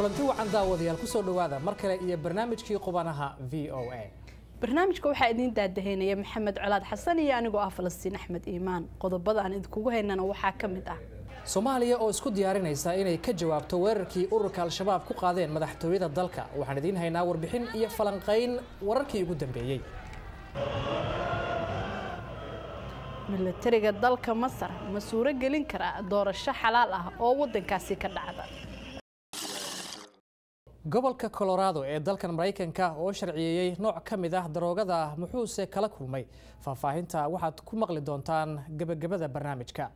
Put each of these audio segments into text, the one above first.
kulanti wacan daawadayaal kusoo dhawaada mar kale iyo barnaamijkii qubanaha v o a barnaamijka waxaa idiin daadaheynaya maxamed colaad xasan iyo anigoo ah falastiin axmed iimaan qodobada aan idinkugu haynana waxaa ka mid ah soomaaliya oo isku diyaarinaysa inay ka jawaabto weerarkii ururka al-shabaab ku qaadeen madaxtooyada dalka waxaan idiin haynaa warbixin iyo falanqayn wararkii ugu dambeeyey milatariga dalka masar ma suuro gelin kara doorasho xalaal ah oo waddankaasi ka dhacda gobolka colorado ee dalkan maraykanka oo sharciyeeyey nooc ka mid ah daroogada muxuuse kala kulmay faahfaahinta waxaad ku maqli doontaan gebagabada barnaamijka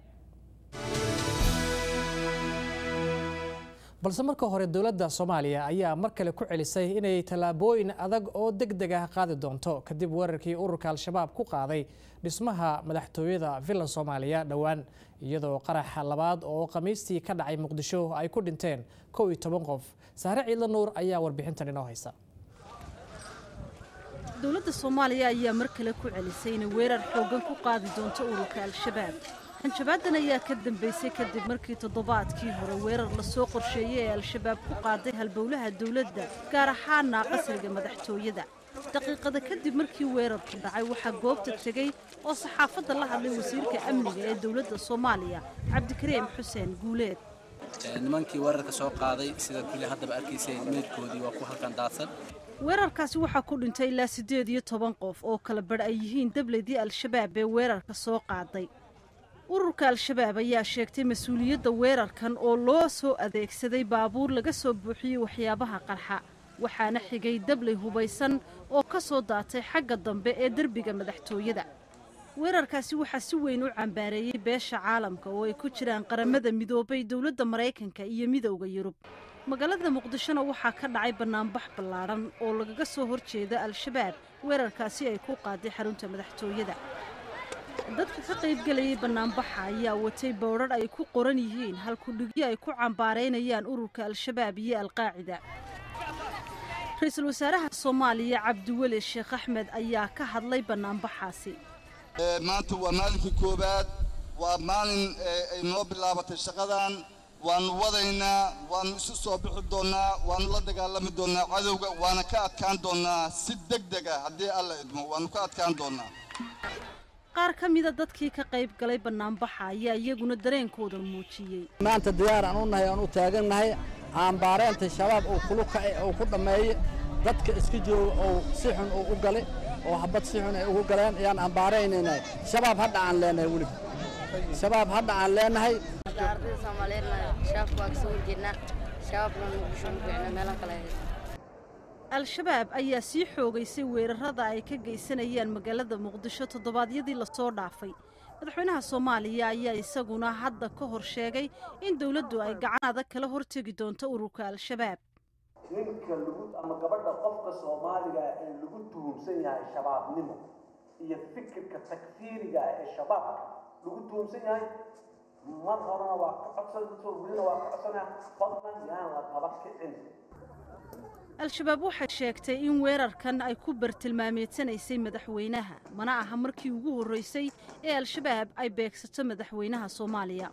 balse marka hore dowladda soomaaliya ayaa mar kale ku celisay inay tallaabooyin adag oo deg deg ah qaadi doonto kadib weerarkii ururka al-shabaab ku qaaday dhismaha madaxtooyada villa soomaaliya dhowaan iyadoo qaraxa labaad oo khamiistii ka dhacay muqdisho ay ku dhinteen kow iyo toban qof saare ciidla nuur ayaa warbixintan inoo haysa dowladda soomaaliya ayaa mar kale ku celisay inay weerar xooggan ku qaadi doonto ururka al-shabaab hanjabaadan ayaa ka dambaysay kadib markii toddobaadkii hore weerar lasoo qorsheeyey ee al-shabaab ku qaaday halbowlaha dowladda gaar ahaana qasriga madaxtooyada daqiiqada kadib markii weerarku dhacay waxaa goobta tegey oo saxaafadda la hadlay wasiirka amniga ee dowladda soomaaliya cabdikariim xuseen guuleed nimankii weerarka soo qaaday sida kulli haddaba arkayseen meydkoodii waa ku halkan daadsan weerarkaasi waxaa ku dhintay ilaa siddeed iyo toban qof oo kala badh ay yihiin dabladii al-shabaab ee weerarka soo qaaday ururka al-shabaab ayaa sheegtay mas-uuliyadda weerarkan oo loo soo adeegsaday baabuur laga soo buuxiyey waxyaabaha qarxa waxaana xigay dabley hubaysan oo ka soo daatay xagga dambe ee derbiga madaxtooyada weerarkaasi waxaa si weyn u cambaareeyey beesha caalamka oo ay ku jiraan qaramada midoobay dowladda maraykanka iyo midowda yurub magaalada muqdishona waxaa ka dhacay bannaanbax ballaadhan oo lagaga soo horjeeda al-shabaab weerarkaasi ay ku qaaday xarunta madaxtooyada dadka ka qaybgelayay bannaanbaxa ayaa watay boodhar ay ku qoran yihiin halkudhigyo ay ku cambaaraynayaan ururka al-shabaab iyo al-qaacida ra-iisul wasaaraha soomaaliya cabdiweli sheekh axmed ayaa ka hadlay bannaanbaxaasi maanta waa maalinkii koowaad waa maalin ay noo bilaabatay shaqadan waanu wadaynaa waanu isu soo bixi doonnaa waanu la dagaalami doonaa cadowga waana ka adkaan doonaa si deg deg ah haddii alla idmo waanu ka adkaan doonaa qaar ka mida dadkii ka qayb galay bannaanbaxa ayaa iyaguna dareenkooda muujiyey maanta diyaaraan u nahay aan u nahay aanbaareentay shabaab uu kulukae uu ku dhammeeyey dadka iska jooga oo si xun uu u galay oo habad si xun ay ugu galeen ayaan ambaaraynayna shabaab hadha aan leenahay weliba shabaab hadha aan leenahay al-shabaab ayaa sii xoogaysay weerarada ay ka geysanayaan magaalada muqdisho toddobaadyadii lasoo dhaafay madaxweynaha soomaaliya ayaa isaguna hadda ka hor sheegay in dowladdu ay gacan adag kala hortegi doonto ururka al-shabaab ninka lugud ama gabadha soomaaliga ee lagu tuhumsan yahay shabaabnimo iyo fikirka takfiiriga ah ee shabaabka lagu tuhumsan yahay mar horena waa ka codsan waa ka codsanaa fadlan yaan la daba kicin al-shabaab waxay sheegtay in weerarkan ay ku bartilmaameedsanaysay madaxweynaha mana aha markii ugu horreysay ee al-shabaab ay beegsato madaxweynaha soomaaliya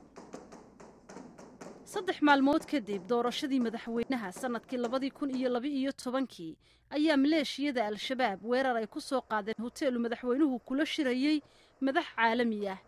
saddex maalmood kadib doorashadii madaxweynaha sannadkii labadii kun iyo labaiyo tobankii ayaa maleeshiyada al-shabaab weerar ay ku soo qaadeen hoteelu madaxweynuhu kula shirayay madax caalami ah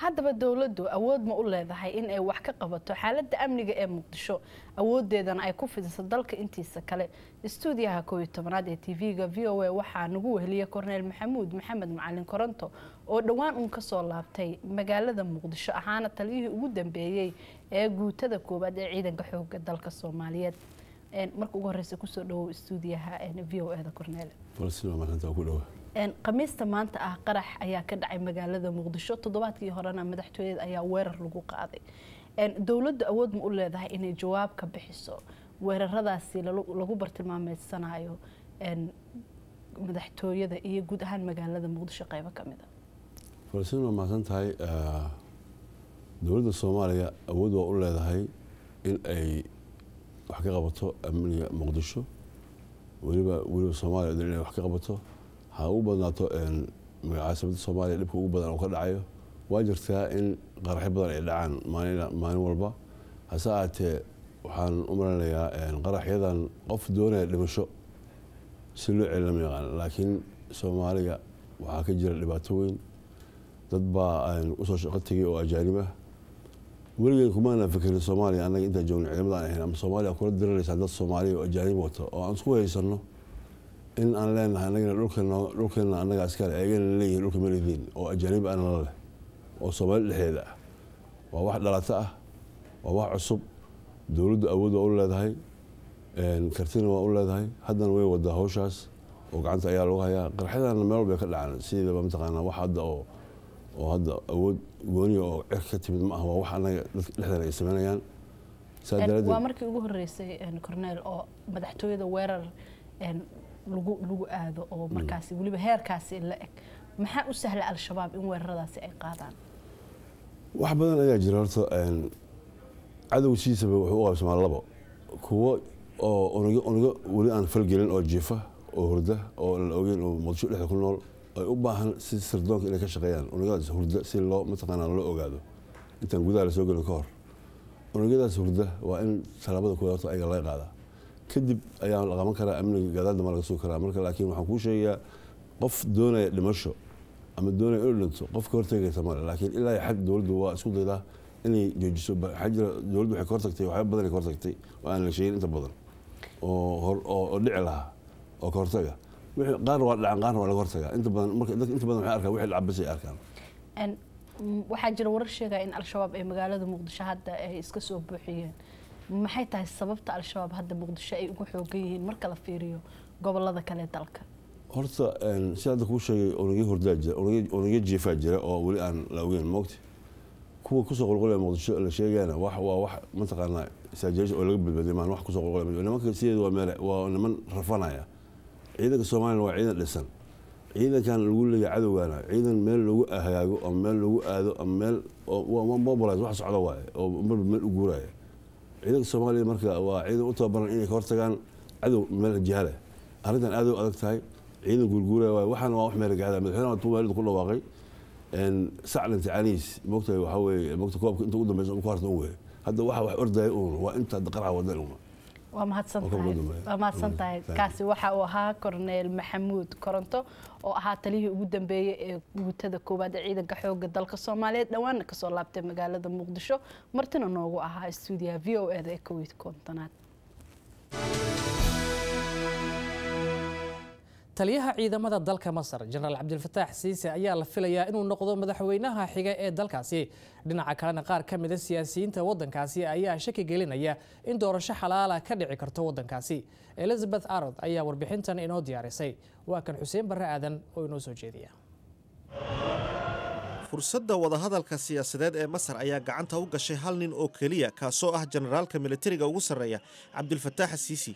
haddaba dowladdu awood ma u leedahay in ay wax ka qabato xaaladda amniga ee muqdisho awoodeedana ay ku fidiso dalka intiisa kale istuudiyaha koow tobanaad ee tv-ga v o a waxaa nagu weheliya korneyl maxamuud maxamed macalin koronto oo dhowaan uun ka soo laabtay magaalada muqdisho ahaana taliyihii ugu dambeeyey ee guutada koobaad ee ciidanka xooga dalka soomaaliyeed marka ugu horeysa kusoo dhawow stuudiyaha v o eda corneel khamiista maanta ah qarax ayaa ka dhacay magaalada muqdisho toddobaadkii horena madaxtooyada ayaa weerar lagu qaaday dowladdu awood ma u leedahay inay jawaab ka bixiso weeraradaasi lagu bartilmaameysanayo madaxtooyada iyo guud ahaan magaalada muqdisho qaybo ka mida ah. falsina waa mahadsan tahay ah, dowladda soomaaliya awood waa u leedahay in ay wax ka qabato amniga muqdisho weliba weliba soomaaliya inay wax ka qabato ha ugu badnaato caasimada soomaaliya dhibka ugu badan oo ka dhacayo waa jirtaa in qaraxyo badan ay dhacaan maalin walba hase ahaatee waxaan u maleynayaa qaraxyadan qof doonaya dhimasho si loo celina ma yaqaan laakiin soomaaliya waxaa ka jira dhibaato weyn dad baa usoo shaqo tegay oo ajaanib ah weligay kumaana fikrin soomaaliya annaga intaa joogna ciidamadan ahayn ama soomaaliya kula diranaysaa dad soomaaliya oo ajaanib wato oo aan isku haysano in aan leenahay anagana dhulkeena annaga askale eegana leeyihin dhulka malidiin oo ajaanib ana la leh oo soomaali dhexdeeda ah waa wax dhalato ah waa wax cusub dowladdu awood waa u leedahay kartina waa u leedahay haddana way wadaa hawshaas oo gacanta ayaa lagu hayaa qarxadana meel walbay ka dhacaan sideedaba mataqaanaa wax hadda oo oo hadda awood gooni oo cir ka timid ma waa wax anaga dhexdana ay sameynayaan waa markii ugu horeysay corneel oo madaxtooyada weerar lagu lagu aado oo mm. markaasi weliba heerkaasi la eg maxaa u sahla al-shabaab in weeraradaasi ay qaadaan wax badan ayaa jira horta cadowsiisaba wuxuu u qaybsamaa labo kuwo oo onaga onaga weli aan falgelin oo jiifa oo hurda oo aan la ogeyn oo muqdisho dhexda ku nool ay u baahan si sirdoonka inay ka shaqeeyaan unugyadaas hurda si loo mataqaana loo ogaado intaan gudaha lasoo gelin ka hor unugyadaas hurda waa in talaabada kuwad horta ayaga laga qaadaa kadib ayaan la qaban karaa amniga gaadaaldamba laga sugi karaa marka laakiin waxaan kuu sheegayaa qof doonaya dhimasho ama doonaya inuu dhinto qof ka hortegaysa male laakiin ilaa xag dowladdu waa isku daydaa inay joojiso waxaa dowladdu waxay ka hortagtay waxyaaba badanay ka hortagtay oo aan la sheegin inta badan oo dhici lahaa oo ka hortaga qaar waa dhacan qaarna waa laga hortagaa inta badan marka dadka inta badan waxay arkaan wixii dhacay arkaan waxaa jira warar sheegaya in al-shabaab ay magaalada muqdisho hadda ay iska soo buuxiyeen maxay tahay sababta al-shabaab hadda muqdisho ay ugu xoogan yihiin marka la fiiriyo gobolada kale dalka horta si hadda kuu sheegay onaga hordaa jira onaga jeefaa jira oo weli aan la ogeyn moogta kuwa kusoo qulqulaya muqdisho la sheegayana wax waa wax mataqaanaa saajirasha oo laga badbadiya maan wax kusoo qulqulaya nimanka sideeda waa meel waa niman rafanaya ciidanka somalilan waa ciidan dhisan ciidankan lagu leeya cadowgaana ciidan meel lagu hagaago ama meel lagu aado ama meel mobilis wax socda waaye oo marba meel u guuraya ciidanka soomaaliya marka waa ciidan u tababaran inay ka hortagaan cadow meel jihaleh arrintan aad u adag tahay ciidan guurguuraya waay waxaana waa wax meelagaada madaxweynaha tuubaalidu ku dhawaaqay saclan tacaaniis mogtahay waxaa weeye mogta koobka inta ugu dambeysa ka horta un weeye hadda waxa wax ordaya uun waa inta qaraha wada uma waa mahadsantahay kaasi waxa uu ahaa korneyl maxamuud koronto oo ahaa taliyihii ugu dambeeyey ee guutada koowaad ee ciidanka xoogga dalka soomaaliyeed dhowaanna kasoo laabtay magaalada muqdisho martina noogu ahaa stuudiyaha v o eda ee kowiyo kontonaad taliyaha ciidamada dalka masar jenaraal cabdilfataax siisi ayaa la filayaa inuu noqdo madaxweynaha xiga ee dalkaasi dhinaca kalena qaar ka mida ah siyaasiyiinta wadankaasi ayaa shaki gelinaya in doorasho xalaala ah ka dhici karto wadankaasi elizabeth arod ayaa warbixintan inoo diyaarisay waa kan xuseen barre aadan oo inoo soo jeediya fursadda wadahadalka siyaasadeed ee masar ayaa gacanta u gashay hal nin oo keliya kaasoo ah jenaraalka militariga ugu sarreeya cabdilfataax siisi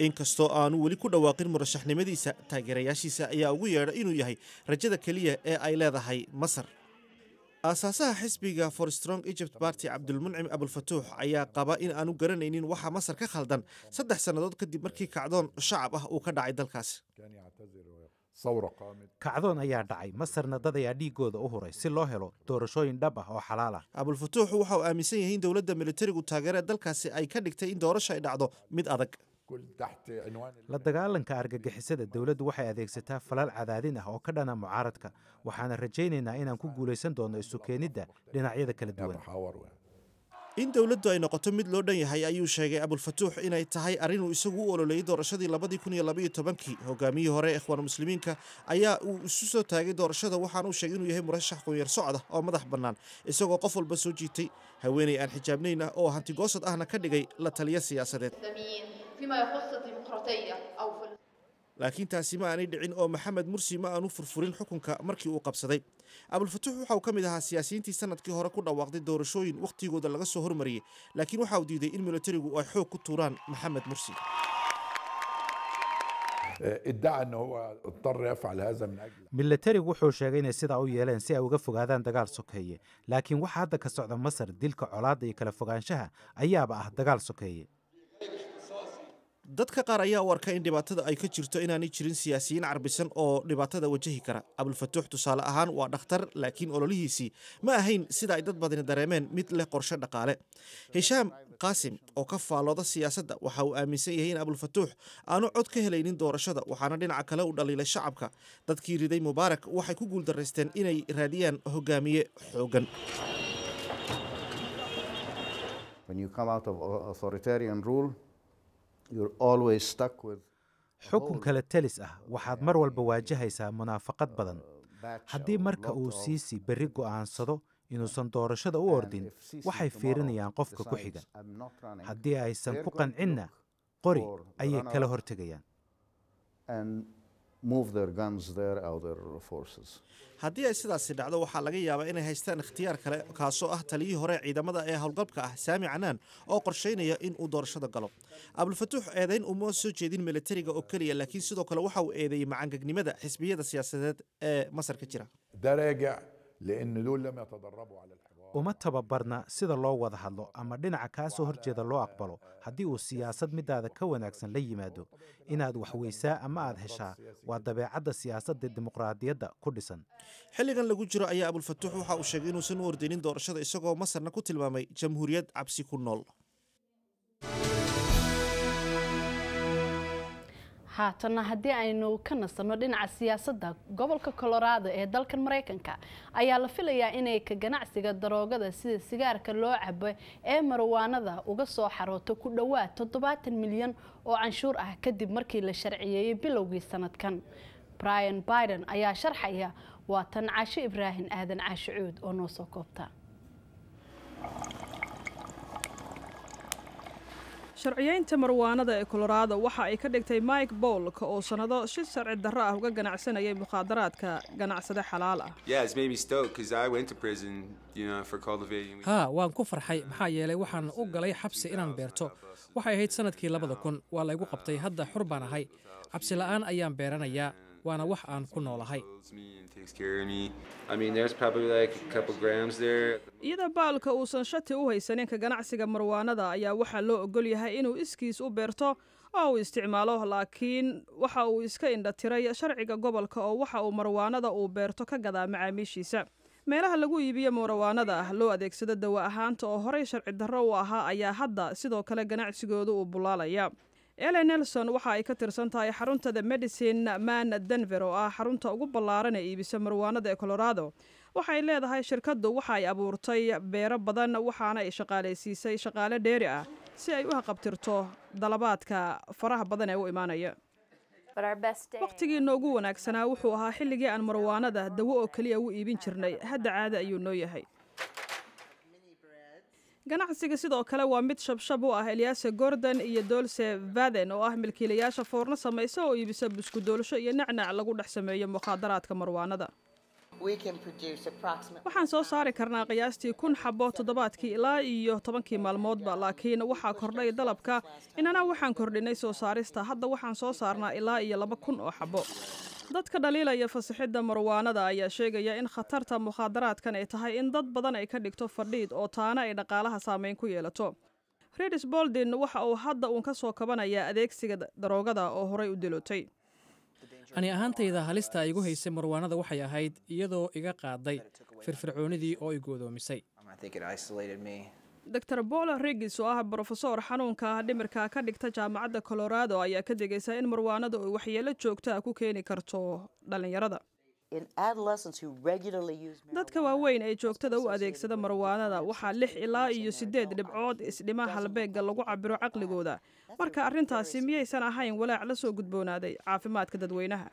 inkastoo aanu weli ku dhawaaqin murashaxnimadiisa taageerayaashiisa ayaa ugu yeedha inuu yahay rajada keliya ee ay leedahay masar aasaasaha xisbiga for strong egypt barty cabdulmuncim abulfatuux ayaa qaba in aanu garanaynin waxa masar ka khaldan saddex sannadood kadib markii kacdoon shacab ah uu ka dhacay dalkaasi kacdoon ayaa dhacay masarna dad ayaa dhiiggooda u huray si loo helo doorashooyin dhab ah oo xalaal ah abulfatuux waxa uu aaminsan yahay in dowladda militarigu taageeree dalkaasi ay ka dhigtay in doorasha ay dhacdo mid adag la dagaalanka argagixisada dowladdu waxay adeegsataa falal cadaadin ah oo ka dhana mucaaradka waxaana rajaynaynaa inaan ku guulaysan doonno isu keenidda dhinacyada kala duwan in dowladdu ay noqoto mid loo dhan yahay ayuu sheegay abulfatuux inay tahay arrinuu isagu u ololeeyey doorashadii labadii kun iyo labaiyo tobankii hogaamiyihii hore ee ikhwaanu muslimiinka ayaa uu isu soo taagay doorashada waxaan uu sheegay inuu yahay murashax kunyar socda oo madax bannaan isagoo qof walba soo jiitay haweenay aan xijaabnayn ah oo hantigoosad ahna ka dhigay la taliya siyaasadeed فيما يخص الديمقراطية أو في laakiin taasi ma aanay dhicin oo maxamed mursi ma aanu furfurin xukunka markii uu qabsaday abulfatuux waxa uu ka mid ahaa siyaasiyiintii sanadkii hore ku dhawaaqday doorashooyin wakhtigooda laga soo hormariyey laakiin waxa uu diiday in militarigu ay xoog ku tuuraan maxamed mursi militarigu wuxuu sheegay inay sidaa u yeeleen si ay uga fogaadaan dagaal sokeeye laakiin waxa hadda ka socda masar dilka colaadda iyo kala fogaanshaha ayaaba ah dagaal sokeeye dadka qaar ayaa u arka in dhibaatada ay ka jirto inaanay jirin siyaasiyiin carbisan oo dhibaatada wajahi kara abulfatuux tusaale ahaan waa dhakhtar laakiin ololihiisii ma ahayn sida ay dad badani dareemeen mid leh qorshe dhaqaale hishaam qaasim oo ka faallooda siyaasadda waxa uu aaminsan yahay in abulfatuux aanu cod ka helaynin doorashada waxaana dhinaca kale u dhaliilay shacabka dadkii riday mubaarak waxay ku guuldaraysteen inay raadiyaan hogaamiye xooggan When you come out of authoritarian rule, xukun kale telis ah waxaad mar walba waajahaysaa munaafaqad badan haddii marka uu siisi berri go'aansado inuusan doorashada u ordin waxay fiirinayaan qofka ku xigan haddii aysan ku qancinna qori ayay kala hortegayaan haddii ay sidaasi dhacdo waxaa laga yaabaa inay haystaan ikhtiyaar kale kaasoo ah taliyihii hore ciidamada ee howlgalka ah saami canaan oo qorsheynaya in uu doorashada galo abdulfatuux eedayn uma soo jeedin milatariga oo keliya laakiin sidoo kale waxa uu eedeeyey macangagnimada xisbiyada siyaasadeed ee masar ka jira uma tababarna sida loo wada hadlo ama dhinaca kaa soo horjeeda loo aqbalo haddii uu siyaasad middaada ka wanaagsan la yimaado inaad wax weysaa ama aad heshaa waa dabeecadda siyaasadda dimuqraadiyadda ku dhisan xilligan lagu jiro ayaa abulfatuux waxa uu sheegay inuusan u ordeynin doorashada isagoo masarna ku tilmaamay jamhuuriyad cabsi ku nool haatana haddii aynu ka nasanno dhinaca siyaasadda gobolka colorado ee dalkan maraykanka ayaa la filayaa inay ka ganacsiga daroogada sida sigaarka loo cabo ee marwaanada uga soo xarooto ku dhowaad toddobaatan milyan oo canshuur ah kadib markii la sharciyeeyey bilowgii sannadkan brian biden ayaa sharxaya waa tan caashe ibraahim aadan caashicuud oo noo soo koobta sharciyaynta marwaanada ee kolorado waxa ay ka dhigtay mike bowlk oo sannado si sharci darro ah uga ganacsanayay mukhaadaraadka ganacsade xalaal ah haa ah, waan ku farxay maxaa yeelay waxaan u galay xabsi inaan beerto waxay ahayd sannadkii labada kun waa laygu qabtay hadda xur baan ahay cabsi ayaan beeranayaa waana wax aan ku noolahay iyada baalka uusan shati u haysanin ka ganacsiga marwaanada ayaa waxaa loo ogol yahay inuu iskiis u beerto oo uu isticmaalo laakiin waxa uu iska indhatiray sharciga gobolka oo waxa uu marwaanada uu beerto ka gadaa macaamiishiisa meelaha lagu iibiyo marwaanada ah loo adeegsado dawa ahaanta oo horay sharci darro u ahaa ayaa hadda sidoo kale ganacsigooda uu bullaalaya ele nelson waxa ay ka tirsan tahay xaruntada medicine man denver oo ah xarunta ugu ballaaran ee iibisa marwaanada ee colorado waxay leedahay shirkaddu waxa ay abuurtay beero badan waxaana ay shaqaalaysiisay shaqaale dheeri ah si ay u haqabtirto dalabaadka faraha badan ee u imaanaya wakhtigiina ugu wanaagsanaa wuxuu ahaa xilligii aan marwaanada dawo oo keliya u iibin jirnay hadda caada ayuu noo yahay ganacsiga sidoo kale waa mid shabshab u ah elyaase gordon iyo doolse vaden oo ah milkiilayaasha foorno samaysa oo iibisa doolsho iyo necnac lagu dhex sameeyo mukhaadaraadka marwaanada waxaan soo saari karnaa qiyaastii kun xabo toddobaadkii ilaa iyo tobankii maalmoodba laakiin waxaa kordhay dalabka inana waxaan kordhinay soo saarista hadda waxaan soo saarnaa ilaa iyo laba kun oo xabo dadka dhaliilaya fasixidda marwaanada ayaa sheegaya in khatarta mukhaadaraadkan ay tahay in dad badan ay ka dhigto fadhiid oo taana ay dhaqaalaha saameyn ku yeelato ridis boldin waxa uu hadda uun ka soo kabanayaa adeegsiga daroogada oo horay u dilotay ani ahaantayda halista igu haysay marwaanada waxay ahayd iyadoo iga qaaday firfircoonidii oo i goodoomisay doctor bolo regis oo ah brofesor xanuunka dhimirka ka dhigta jaamacadda colorado ayaa ka digaysa in marwaanada oy waxyeelo joogtaa ku keeni karto dhallinyarada dadka waaweyn ee joogtada u adeegsada marwaanada waxaa lix ilaa iyo siddeed dhibcood isdhima halbeegga lagu cabiro caqligooda marka arrintaasi miyaysan ahayn walaac la soo gudboonaaday caafimaadka dadweynaha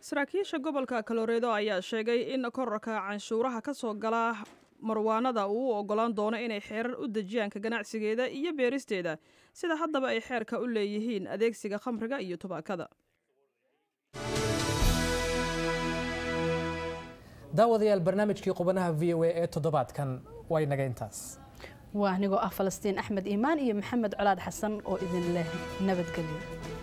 saraakiisha gobolka kaloreedo ayaa sheegay in korarka canshuuraha ka soo gala marwaanada uu u ogolaan doono inay xeerar u dejiyaan ka ganacsigeeda iyo beeristeeda sida haddaba ay xeerka u leeyihiin adeegsiga khamriga iyo tubaakada daawadayaal barnaamijkii qubanaha v o a ee toddobaadkan way naga intaas waa anigoo ah falastiin axmed iimaan iyo maxamed colaad xasan oo idin leh nabadgelyo